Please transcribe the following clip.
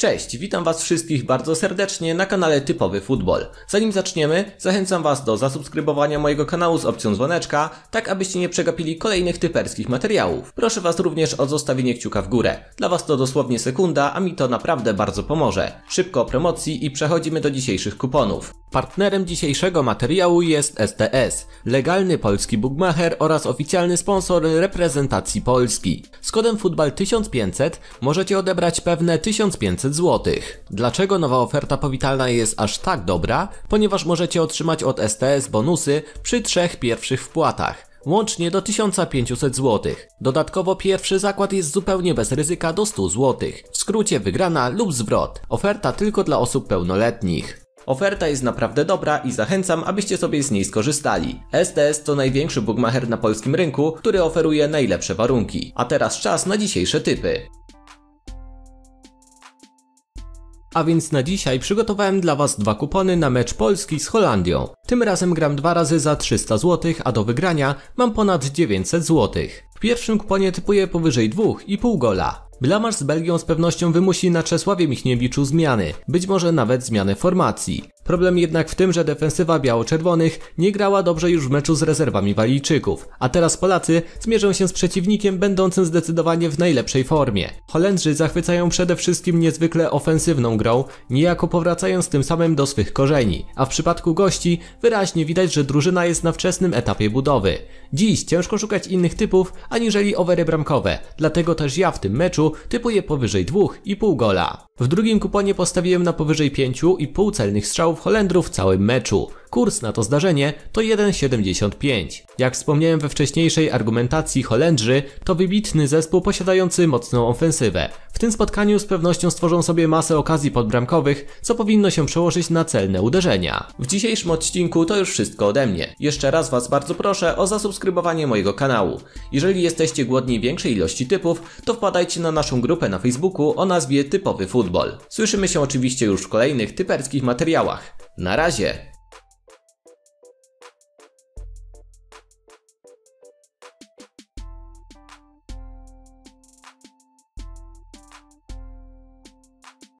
Cześć, witam Was wszystkich bardzo serdecznie na kanale Typowy Futbol. Zanim zaczniemy, zachęcam Was do zasubskrybowania mojego kanału z opcją dzwoneczka, tak abyście nie przegapili kolejnych typerskich materiałów. Proszę Was również o zostawienie kciuka w górę. Dla Was to dosłownie sekunda, a mi to naprawdę bardzo pomoże. Szybko o promocji i przechodzimy do dzisiejszych kuponów. Partnerem dzisiejszego materiału jest STS, legalny polski bookmacher oraz oficjalny sponsor reprezentacji Polski. Z kodem Futbal 1500 możecie odebrać pewne 1500 zł. Dlaczego nowa oferta powitalna jest aż tak dobra? Ponieważ możecie otrzymać od STS bonusy przy trzech pierwszych wpłatach łącznie do 1500 zł. Dodatkowo pierwszy zakład jest zupełnie bez ryzyka do 100 zł. W skrócie wygrana lub zwrot. Oferta tylko dla osób pełnoletnich. Oferta jest naprawdę dobra i zachęcam, abyście sobie z niej skorzystali. STS to największy bookmacher na polskim rynku, który oferuje najlepsze warunki. A teraz czas na dzisiejsze typy. A więc na dzisiaj przygotowałem dla Was dwa kupony na mecz Polski z Holandią. Tym razem gram dwa razy za 300 zł, a do wygrania mam ponad 900 zł. W pierwszym kuponie typuję powyżej 2,5 gola. Blamarz z Belgią z pewnością wymusi na Czesławie Michniewiczu zmiany, być może nawet zmianę formacji. Problem jednak w tym, że defensywa biało-czerwonych nie grała dobrze już w meczu z rezerwami Walijczyków, a teraz Polacy zmierzą się z przeciwnikiem będącym zdecydowanie w najlepszej formie. Holendrzy zachwycają przede wszystkim niezwykle ofensywną grą, niejako powracając tym samym do swych korzeni, a w przypadku gości wyraźnie widać, że drużyna jest na wczesnym etapie budowy. Dziś ciężko szukać innych typów aniżeli overy bramkowe, dlatego też ja w tym meczu typuję powyżej 2,5 gola. W drugim kuponie postawiłem na powyżej 5,5 celnych strzałów Holendrów w całym meczu. Kurs na to zdarzenie to 1,75. Jak wspomniałem we wcześniejszej argumentacji, Holendrzy to wybitny zespół posiadający mocną ofensywę tym spotkaniu z pewnością stworzą sobie masę okazji podbramkowych, co powinno się przełożyć na celne uderzenia. W dzisiejszym odcinku to już wszystko ode mnie. Jeszcze raz Was bardzo proszę o zasubskrybowanie mojego kanału. Jeżeli jesteście głodni większej ilości typów, to wpadajcie na naszą grupę na Facebooku o nazwie Typowy Futbol. Słyszymy się oczywiście już w kolejnych typerskich materiałach. Na razie!